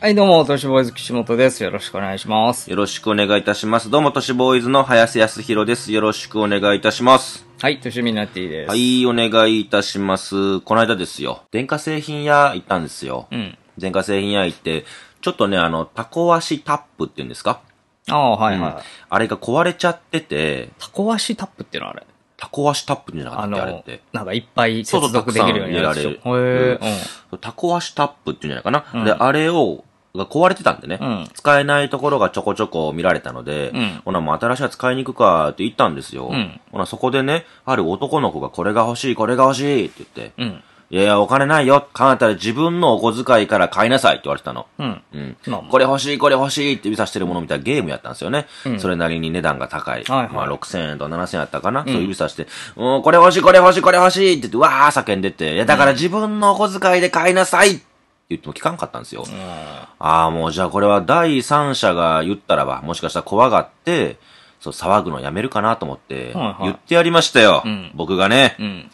はい、どうも、都市ボーイズ岸本です。よろしくお願いします。よろしくお願いいたします。どうも、都市ボーイズの林康弘です。よろしくお願いいたします。はい、都市ミナティです。はい、お願いいたします。この間ですよ。電化製品屋行ったんですよ。うん。電化製品屋行って、ちょっとね、あの、タコ足タップって言うんですかああ、はいはい、うん、あれが壊れちゃってて。タコ足タップってのはあれタコ足タップじゃなかったあれって。なんかいっぱい接続できるようになるでしょ。そうそう、たくさん入れられる。へえ、うん。タコ足タップっていうんじゃないかな。うん、で、あれをが壊れてたんでね、うん、使えないところがちょこちょこ見られたので、うん、ほな、もう新しいは使いに行くかって言ったんですよ。うん、ほな、そこでね、ある男の子がこれが欲しい、これが欲しいって言って、いやいや、お金ないよ。考えたら自分のお小遣いから買いなさいって言われてたの。うん。うん。これ欲しい、これ欲しいって指さしてるものみたいなゲームやったんですよね。うん、それなりに値段が高い。はい、はい、まあ、6000円と7000円あったかな。うん、そう指さして、うん、これ欲しい、これ欲しい、これ欲しいって言って、わー叫んでて、いや、だから自分のお小遣いで買いなさいって言っても聞かんかったんですよ。ああ、もうじゃあこれは第三者が言ったらば、もしかしたら怖がって、そう騒ぐのやめるかなと思って、言ってやりましたよ。僕がね、うん、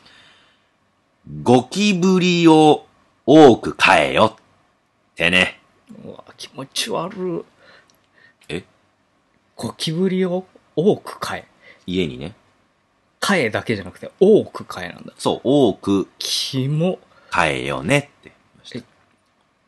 ゴキブリを多く買えよってね。うわ、気持ち悪い。えゴキブリを多く買え。家にね。買えだけじゃなくて、多く買えなんだ。そう、多く。キモ。えよねって。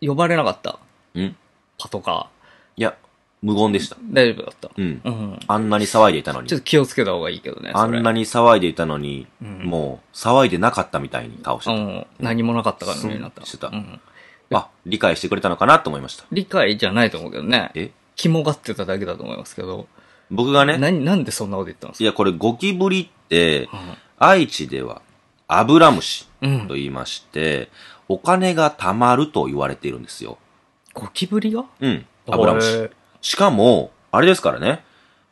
呼ばれなかった。うんパトカいや、無言でした。大丈夫だった。うん。あんなに騒いでいたのにちょ。っと気をつけた方がいいけどね。あんなに。騒いでいたのに、もう騒いでなかったみたいに倒しうん。何もなかったからね、なった。してたうん。あ、理解してくれたのかなと思いました。理解じゃないと思うけどね。え肝がってただけだと思いますけど。僕がね、な、なんでそんなこと言ったんですいや、これゴキブリって、愛知ではアブラムシと言いまして、お金が貯まると言われているんですよ。ゴキブリがうん。アブラムシ。しかも、あれですからね。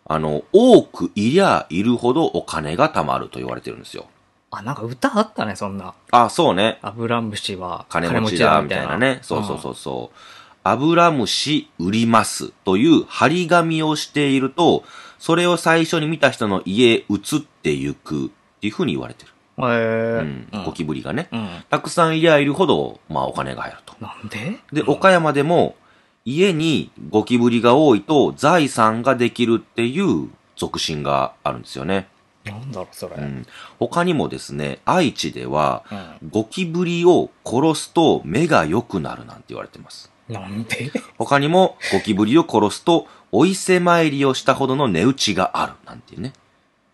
あの、多くいりゃいるほどお金が貯まると言われてるんですよ。あ、なんか歌あったね、そんな。あ、そうね。アブラムシは金持ちだ、みたいなね。そうそうそうそう。アブラムシ売りますという張り紙をしていると、それを最初に見た人の家移っていくっていうふうに言われてる。えうん、ゴキブリがね、うん、たくさんいりゃいるほど、まあ、お金が入ると。なんでで、岡山でも、家にゴキブリが多いと財産ができるっていう俗信があるんですよね。なんだろそれ、うん、他にもですね、愛知では、ゴキブリを殺すと目が良くなるなんて言われてます。なんで他にも、ゴキブリを殺すと、お伊勢参りをしたほどの値打ちがあるなんていうね。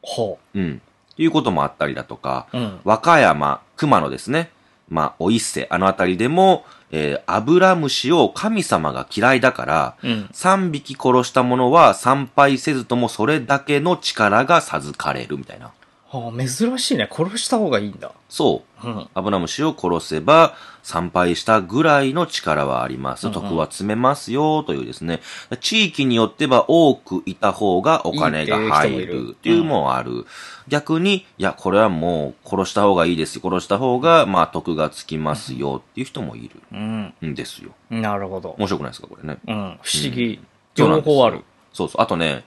ほう。うん。いうこともあったりだとか、うん、和歌山、熊野ですね。まあ、お伊勢、あの辺りでも、えー、アブラムシを神様が嫌いだから、うん、3匹殺した者は参拝せずともそれだけの力が授かれるみたいな。あ珍しいね。殺した方がいいんだ。そう。うん、アブラムシを殺せば、参拝したぐらいの力はあります。徳は積めますよ、というですね。地域によっては多くいた方がお金が入るっていうもある。逆に、いや、これはもう殺した方がいいです殺した方が、まあ、徳がつきますよ、っていう人もいる。うん。ですよ、なるほど。面白くないですか、これね。うん。不思議。情報ある。そうそう。あとね、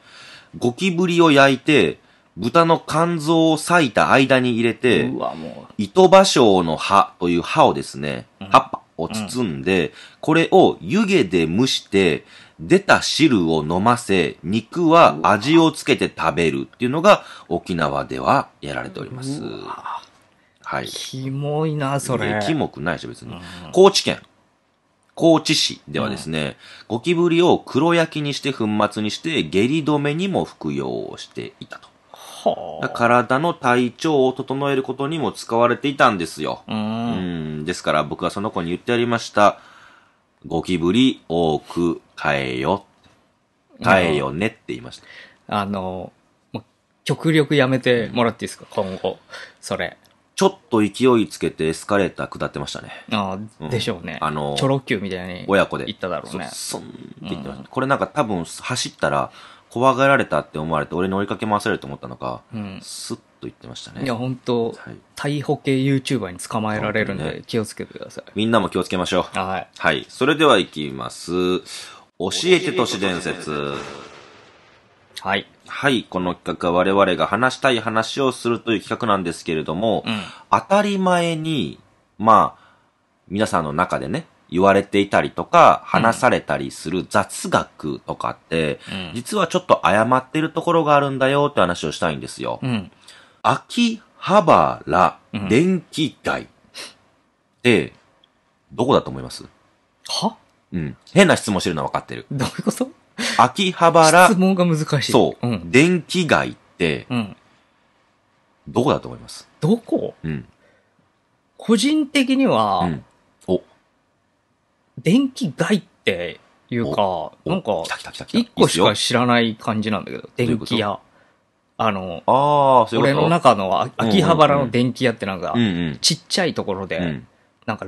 ゴキブリを焼いて、豚の肝臓を裂いた間に入れて、うわもう糸芭蕉の葉という葉をですね、うん、葉っぱを包んで、うん、これを湯気で蒸して、出た汁を飲ませ、肉は味をつけて食べるっていうのが沖縄ではやられております。はい。キモいな、それ。キモくないでしょ、別に。うん、高知県。高知市ではですね、ゴキブリを黒焼きにして粉末にして、下痢止めにも服用していたと。体の体調を整えることにも使われていたんですよ。うんですから僕はその子に言ってやりました。ゴキブリ多く変えよ。変えよねって言いました。あの、極力やめてもらっていいですか、今後。それ。ちょっと勢いつけてエスカレーター下ってましたね。ああ、でしょうね。あの、チョロ Q みたいに。親子で。行っただろうね。そ、そんって言ってました。これなんか多分走ったら、怖がられたって思われて、俺に追いかけ回されると思ったのか、うん、スッと言ってましたね。いや、本当、はい、逮捕系 YouTuber に捕まえられるんで、気をつけてください、みんなも気をつけましょう。はい。はい。それでは行きます。教えて都市伝説。はい。はい、この企画は我々が話したい話をするという企画なんですけれども、うん、当たり前に、まあ、皆さんの中でね、言われていたりとか、話されたりする雑学とかって、うん、実はちょっと誤ってるところがあるんだよって話をしたいんですよ。うん、秋葉原電気街って、どこだと思いますはうん。変な質問してるのは分かってる。どういうこと秋葉原。質問が難しい。そう。うん、電気街って、うん、どこだと思いますどこうん。個人的には、うん、電気街っていうか、なんか、一個しか知らない感じなんだけど、電気屋。あの、あうう俺の中の秋葉原の電気屋ってなんか、ちっちゃいところで、なんか、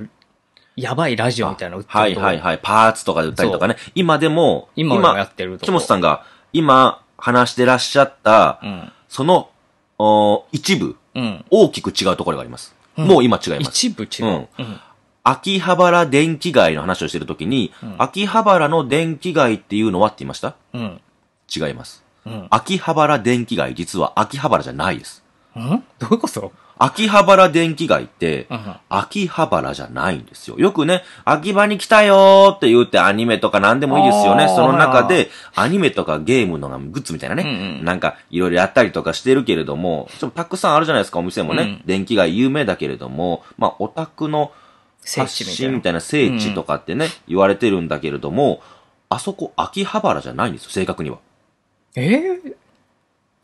やばいラジオみたいなの売ってるはいはいはい。パーツとかで売ったりとかね。今でも、今やってると。木本さんが今話してらっしゃった、うん、そのお一部、うん、大きく違うところがあります。うん、もう今違います。一部違う。うん秋葉原電気街の話をしてるときに、うん秋葉原の電気街っていうのはって言いましたうん。違います。うん。秋葉原電気街、実は秋葉原じゃないです。うんどういうこと秋葉原電気街って、秋葉原じゃないんですよ。よくね、秋葉に来たよーって言ってアニメとか何でもいいですよね。その中で、アニメとかゲームのグッズみたいなね、うんうんなんかいろいろやったりとかしてるけれども、ちょっとたくさんあるじゃないですか、お店もね。うん電気街有名だけれども、まあ、オタクの聖地みたいな。みたいな聖地とかってね、うん、言われてるんだけれども、あそこ秋葉原じゃないんですよ、正確には。えー、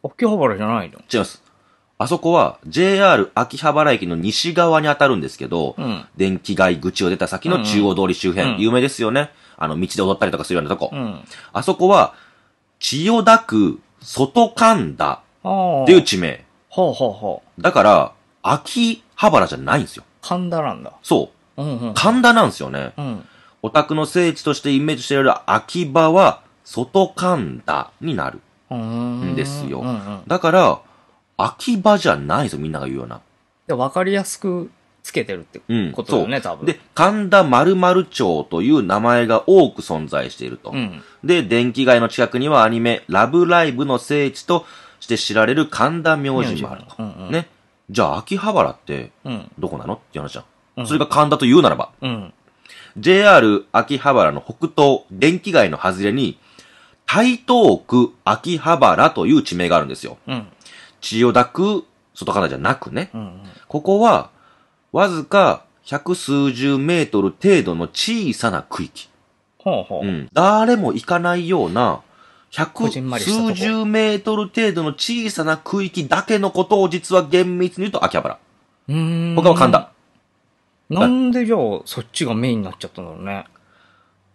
秋葉原じゃないの違います。あそこは JR 秋葉原駅の西側に当たるんですけど、うん、電気街口を出た先の中央通り周辺、うんうん、有名ですよね。あの、道で踊ったりとかするようなとこ。うん、あそこは、千代田区外神田っていう地名。ほうほうほう。だから、秋葉原じゃないんですよ。神田なんだ。そう。神田なんですよね。オタクの聖地としてイメージしている秋葉は、外神田になるんですよ。だから、秋葉じゃないぞ、みんなが言うような。わかりやすくつけてるってことだよね、うん、多分。で、神田丸〇町という名前が多く存在していると。うん、で、電気街の近くにはアニメ、ラブライブの聖地として知られる神田明神もあると。うんうん、ね。じゃあ、秋葉原って、どこなの、って話じゃん。それが神田というならば、うん、JR 秋葉原の北東、電気街の外れに、台東区秋葉原という地名があるんですよ。うん、千代田区、外からじゃなくね。うんうん、ここは、わずか百数十メートル程度の小さな区域。ほうほううん、誰も行かないような、百数十メートル程度の小さな区域だけのことを実は厳密に言うと秋葉原。他は神田。なんでじゃあ、そっちがメインになっちゃったんだろうね。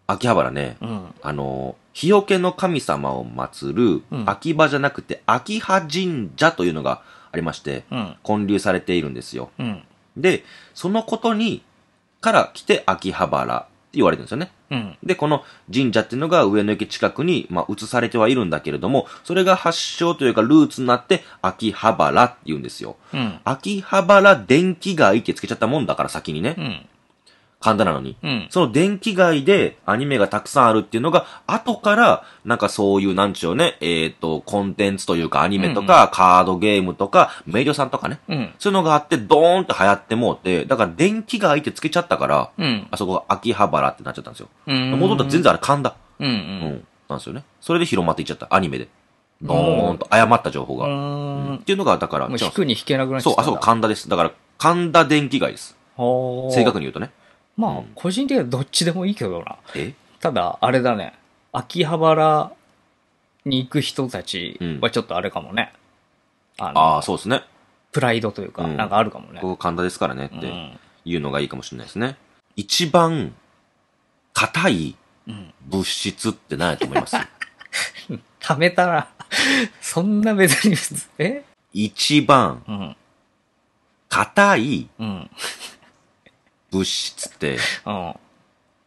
秋葉原ね、うん、あの、日よけの神様を祀る、秋葉じゃなくて、秋葉神社というのがありまして、うん、建立されているんですよ。うん、で、そのことに、から来て秋葉原って言われてるんですよね。うん、で、この神社っていうのが上野駅近くに、まあ、移されてはいるんだけれども、それが発祥というかルーツになって、秋葉原って言うんですよ。うん、秋葉原電気街ってつけちゃったもんだから先にね。うん、神田なのに、うん、その電気街でアニメがたくさんあるっていうのが、後から、なんかそういう、なんちゅうね、えっ、ー、と、コンテンツというか、アニメとか、うんうん、カードゲームとか、メイドさんとかね、うん、そういうのがあって、ドーンって流行ってもうて、だから電気街ってつけちゃったから、うん、あそこが秋葉原ってなっちゃったんですよ。戻ったら全然あれ神田。うん、うん。なんですよね。それで広まっていっちゃった、アニメで。ドーンと誤った情報が。うん、っていうのが、だから、もう引くに引けなくなっちゃった。そう、あそこ神田です。だから、神田電気街です。正確に言うとね。まあ、個人的にはどっちでもいいけどな。えただ、あれだね。秋葉原に行く人たちはちょっとあれかもね。あああ、そうですね。プライドというか、なんかあるかもね。ここ神田ですからねっていうのがいいかもしれないですね。一番硬い物質って何やと思います 貯めたら、そんな別に普え一番硬いうん。物質って、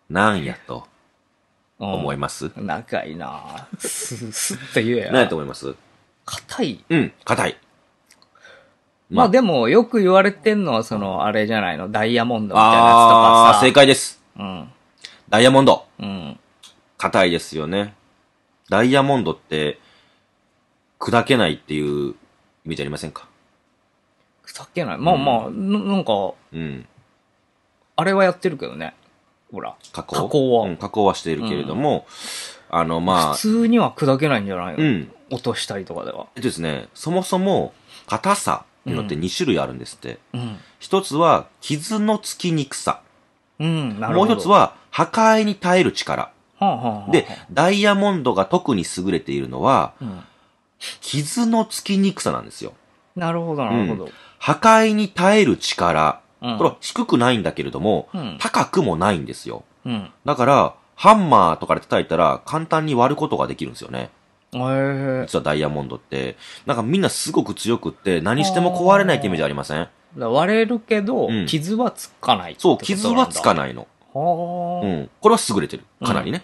なんやと、思います、うん、長いなす、すって言えや。何やと思います硬いうん、硬い。まあ、でも、よく言われてんのは、その、あれじゃないの、ダイヤモンドみたいなやつとかさ。あ正解です。うん。ダイヤモンド。うん。硬いですよね。ダイヤモンドって、砕けないっていう意味じゃありませんか砕けないまあまあ、うん、なんか、うん。あれはやってるけどね。ほら。加工加工は、うん、加工はしているけれども、うん、あの、まあ。普通には砕けないんじゃないのうん。落としたりとかでは。えっとですね、そもそも、硬さっていうのって2種類あるんですって。うん。一つは、傷のつきにくさ。うん、なるほど。もう一つは、破壊に耐える力。はあはあはあ、で、ダイヤモンドが特に優れているのは、うん、傷のつきにくさなんですよ。なるほど、なるほど、うん、破壊に耐える力これは低くないんだけれども、うん、高くもないんですよ。うん、だから、ハンマーとかで叩いたら簡単に割ることができるんですよね。実はダイヤモンドって、なんかみんなすごく強くって、何しても壊れないってイメージありません割れるけど、傷はつかない、そう、傷はつかないの。うん。これは優れてる。かなりね。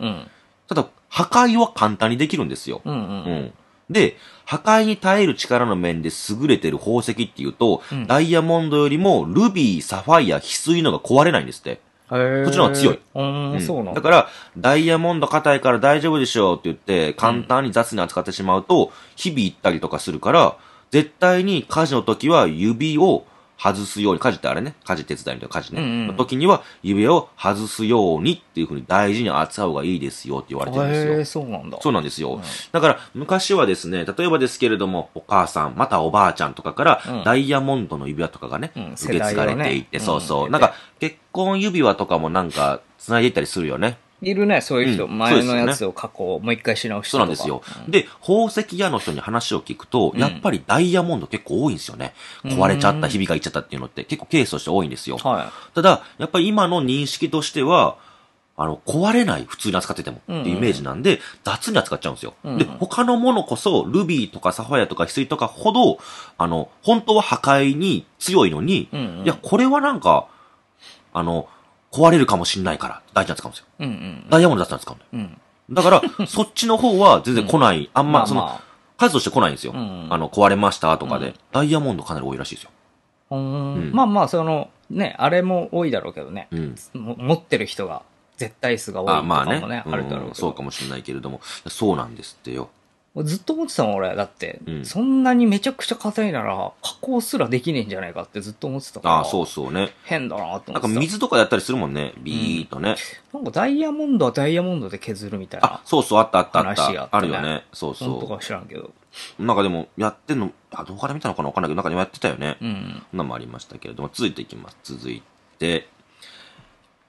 ただ、破壊は簡単にできるんですよ。うん、うんで、破壊に耐える力の面で優れてる宝石っていうと、うん、ダイヤモンドよりもルビー、サファイア、翡翠のが壊れないんですって。こっちの方が強い。うん、そうなだから、ダイヤモンド硬いから大丈夫でしょうって言って、簡単に雑に扱ってしまうと、日々行ったりとかするから、絶対に火事の時は指を外すように、家事ってあれね、家事手伝いみたいな家事ね、うんうん、の時には指輪を外すようにっていうふうに大事に扱う方がいいですよって言われてるんですよ。そうなんだ。そうなんですよ、うん、だから昔はですね、例えばですけれども、お母さん、またおばあちゃんとかから、うん、ダイヤモンドの指輪とかがね、うん、受け継がれていって、ね、そうそう、なんか結婚指輪とかもなんか繋いでいったりするよね。いるね、そういう人。うん、前のやつを過去、もう一回し直してそうなんですよ、うん、で、宝石屋の人に話を聞くと、やっぱりダイヤモンド結構多いんですよね。うん、壊れちゃった、ひびがいっちゃったっていうのって結構ケースとして多いんですよ。はい、ただ、やっぱり今の認識としては、あの、壊れない、普通に扱ってても、っていうイメージなんで、雑に扱っちゃうんですよ。うんうん、で、他のものこそ、ルビーとかサファイアとか翡翠とかほど、あの、本当は破壊に強いのに、うんうん、いや、これはなんか、あの、壊れるかもしれないから、大事な使うんですよ。うんうん。ダイヤモンドだったら使うんだよ。うん。だから、そっちの方は全然来ない。あんま、その、あ数として来ないんですよ。うんうんあの、壊れましたとかで、うんダイヤモンドかなり多いらしいですよ。うーんまあまあ、その、ね、あれも多いだろうけどね。うん。持ってる人が絶対数が多いとあまあもねね、。あるだろうそうかもしれないけれども、そうなんですってよ。ずっと思ってたもん、俺。だって、うん、そんなにめちゃくちゃ硬いなら、加工すらできねえんじゃないかってずっと思ってたから。ああ、そうそうね。変だなと思ってなんか水とかやったりするもんね。ビーっとね、うん、なんかダイヤモンドはダイヤモンドで削るみたいな、あ、そうそう、あったあったあった。ね、あるよね。そうそう。本当か知らんけど。なんかでも、やってんの、あ、動画で見たのかなわかんないけど、なんかでもやってたよね。うん。そんなもありましたけれども、続いていきます。続いて、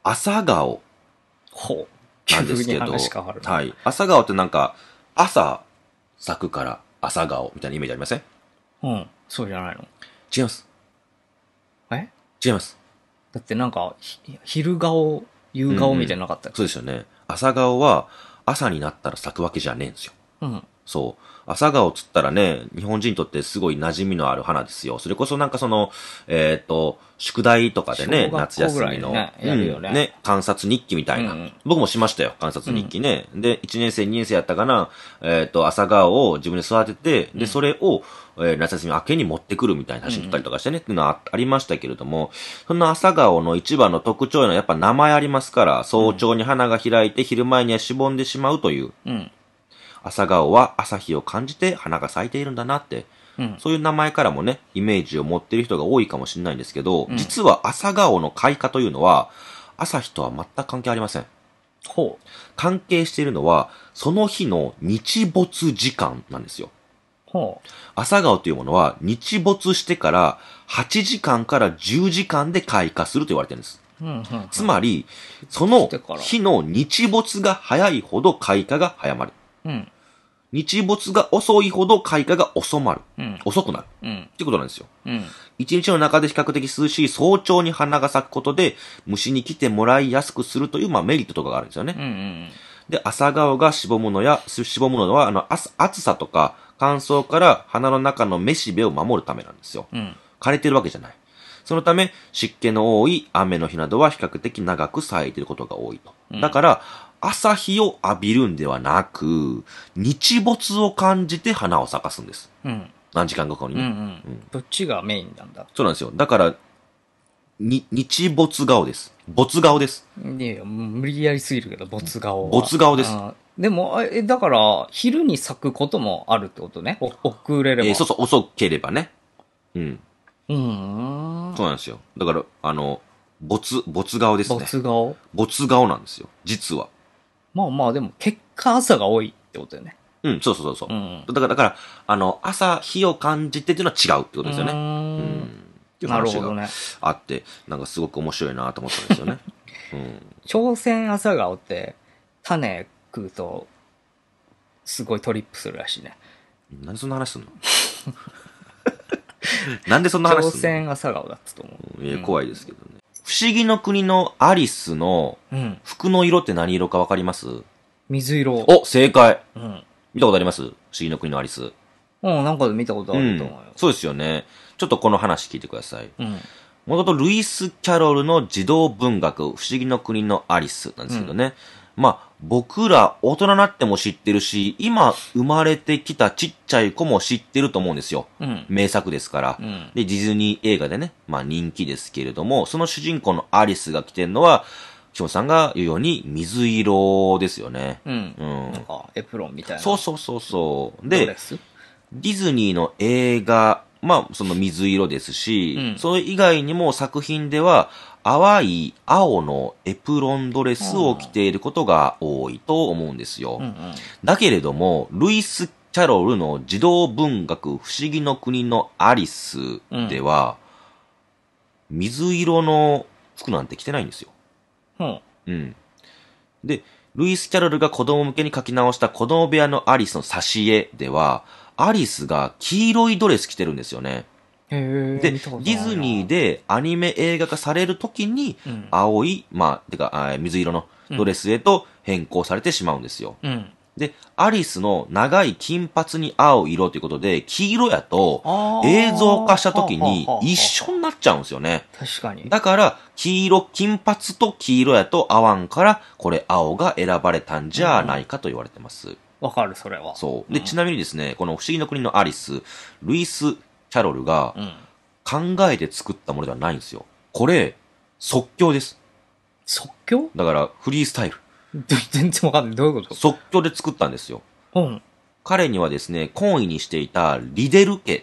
朝顔。ほう。なんですけど。はい。朝顔ってなんか、朝、咲くから朝顔みたいなイメージありませんうん。そうじゃないの違います。え違います。だってなんか、昼顔、夕顔みたいななかった、っ、うん、そうですよね。朝顔は朝になったら咲くわけじゃねえんですよ。うん。そう。朝顔つったらね、日本人にとってすごい馴染みのある花ですよ。それこそなんかその、えっ、ー、と、宿題とかでね、夏休みの、ねうんね、観察日記みたいな、うん、僕もしましたよ、観察日記ね。うん、で、1年生、2年生やったかな、えっ、ー、と、朝顔を自分で育てて、で、それを、えー、夏休み明けに持ってくるみたいな写真撮ったりとかしてね、っていうのはありましたけれども、その朝顔の一番の特徴のやっぱ名前ありますから、早朝に花が開いて昼前にはしぼんでしまうという。朝顔は朝日を感じて花が咲いているんだなって、うん。そういう名前からもね、イメージを持っている人が多いかもしれないんですけど、うん、実は朝顔の開花というのは、朝日とは全く関係ありません。ほう。関係しているのは、その日の日没時間なんですよ。ほう。朝顔というものは、日没してから8時間から10時間で開花すると言われてるんです。つまり、その日の日没が早いほど開花が早まる。うん、日没が遅いほど開花が遅まる。うん、遅くなる。うん、ってことなんですよ。一、うん、日の中で比較的涼しい早朝に花が咲くことで、虫に来てもらいやすくするという、まあ、メリットとかがあるんですよね。うんうん、で、朝顔がしぼむのや、しぼむのは、あの、暑さとか乾燥から花の中のめしべを守るためなんですよ。枯れてるわけじゃない。そのため、湿気の多い雨の日などは比較的長く咲いていることが多いと。だから、朝日を浴びるんではなく、日没を感じて花を咲かすんです。うん、何時間か後にね、うんうんうん、どっちがメインなんだそうなんですよ。だから、に、日没顔です。没顔です。いや無理やりすぎるけど、没顔没顔です。でも、え、だから、昼に咲くこともあるってことね。遅れれば。えー、そうそう、遅ければね。うん。うん。そうなんですよ。だから、あの、没、没顔ですね。没顔。没顔なんですよ。実は。まあまあ、でも、結果朝が多いってことだよね。うん、そうそうそうそう、うんだから。だから、あの、朝、日を感じてっていうのは違うってことですよね。うん,、っていう話があって、なんかすごく面白いなと思ったんですよね。うん。朝鮮朝顔って、種食うと、すごいトリップするらしいね。何そんな話すんの なんでそんな話朝鮮朝顔だったと思う。え、怖いですけどね。不思議の国のアリスの服の色って何色かわかります水色。お、正解うん。見たことあります不思議の国のアリス。うん、なんかで見たことあると思うよ。そうですよね。ちょっとこの話聞いてください。うん。もともとルイス・キャロルの児童文学、不思議の国のアリスなんですけどね。まあ、僕ら大人になっても知ってるし、今生まれてきたちっちゃい子も知ってると思うんですよ。うん、名作ですから、うん、で、ディズニー映画でね、まあ人気ですけれども、その主人公のアリスが着てるのは、岸ンさんが言うように水色ですよね。うん。うん、んかエプロンみたいな。そうそうそうそう。でディズニーの映画、まあ、その水色ですし、うん、それ以外にも作品では、淡い青のエプロンドレスを着ていることが多いと思うんですよ。うんうん、だけれども、ルイス・キャロルの児童文学不思議の国のアリスでは、うん、水色の服なんて着てないんですよ。うん。うん。で、ルイス・キャロルが子供向けに書き直した子供部屋のアリスの挿絵では、アリスが黄色いドレス着てるんですよね。で、ディズニーでアニメ映画化されるときに、うん、青い、まあ、てか、水色のドレスへと変更されてしまうんですよ。うん、で、アリスの長い金髪に青色ということで、黄色やと映像化したときに一緒になっちゃうんですよね。確かに。だから、黄色、金髪と黄色やと合わんから、これ青が選ばれたんじゃないかと言われてます。わ、うん、かる、それは。そう。で、ちなみにですね、この不思議の国のアリス、ルイス・キャロルが考えて作ったものではないんですよ。これ、即興です。即興だから、フリースタイル。全然わかんない。どういうこと即興で作ったんですよ。うん。彼にはですね、懇意にしていたリデル家っ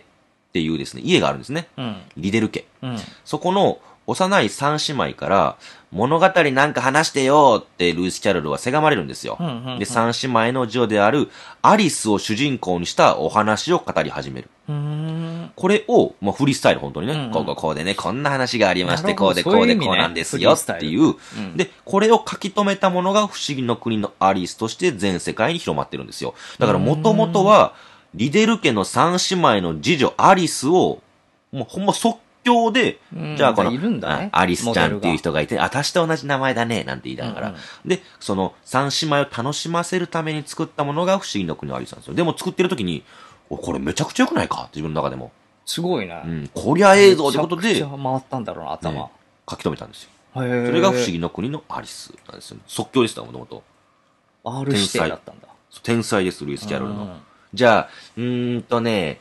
ていうですね、家があるんですね。うん、リデル家、うん。そこの幼い三姉妹から、物語なんか話してよってルイス・キャロルはせがまれるんですよ。うんうんうん、で、三姉妹の女であるアリスを主人公にしたお話を語り始める。これを、まあ、フリースタイル、本当にね、うんうん、こうこうこうでね、こんな話がありまして、こうでこうでこうなんですよっていう、うん、で、これを書き留めたものが不思議の国のアリスとして全世界に広まってるんですよ。だから元々は、リデル家の三姉妹の次女アリスを、もうほんまそっ強で、じゃあこの、アリスちゃんっていう人がいて、あ、私と同じ名前だね、なんて言いながら、で、その、三姉妹を楽しませるために作ったものが不思議の国のアリスなんですよ。でも作ってる時に、これめちゃくちゃ良くないか自分の中でも。すごいね。うん。こりゃ映像ってことで、めちゃくちゃ回ったんだろうな、頭。ね、書き留めたんですよ。それが不思議の国のアリスなんですよ。即興でした、もともと。R 指定だったんだ。天才です、ルイス・キャロルの。じゃあ、うんとね、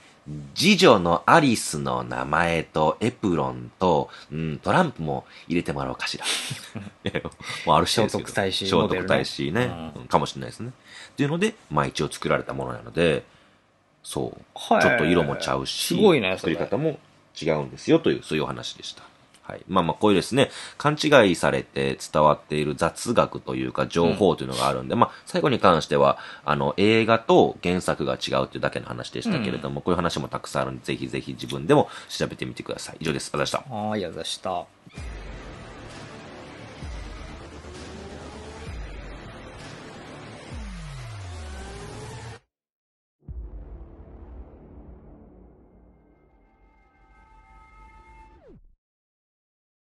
次女のアリスの名前とエプロンと、うん、トランプも入れてもらおうかしら。も うある種ですけ聖徳太子ね、うん、かもしれないですね。っていうので、まあ一応作られたものなので、そう。はい、ちょっと色もちゃうし、作り方も違うんですよという、そういうお話でした。はい。まあまあ、こういうですね、勘違いされて伝わっている雑学というか情報というのがあるんで、うん、まあ、最後に関しては、あの、映画と原作が違うというだけの話でしたけれども、うん、こういう話もたくさんあるんで、ぜひぜひ自分でも調べてみてください。以上です。ありがとうございました。はい、ありがとうございました。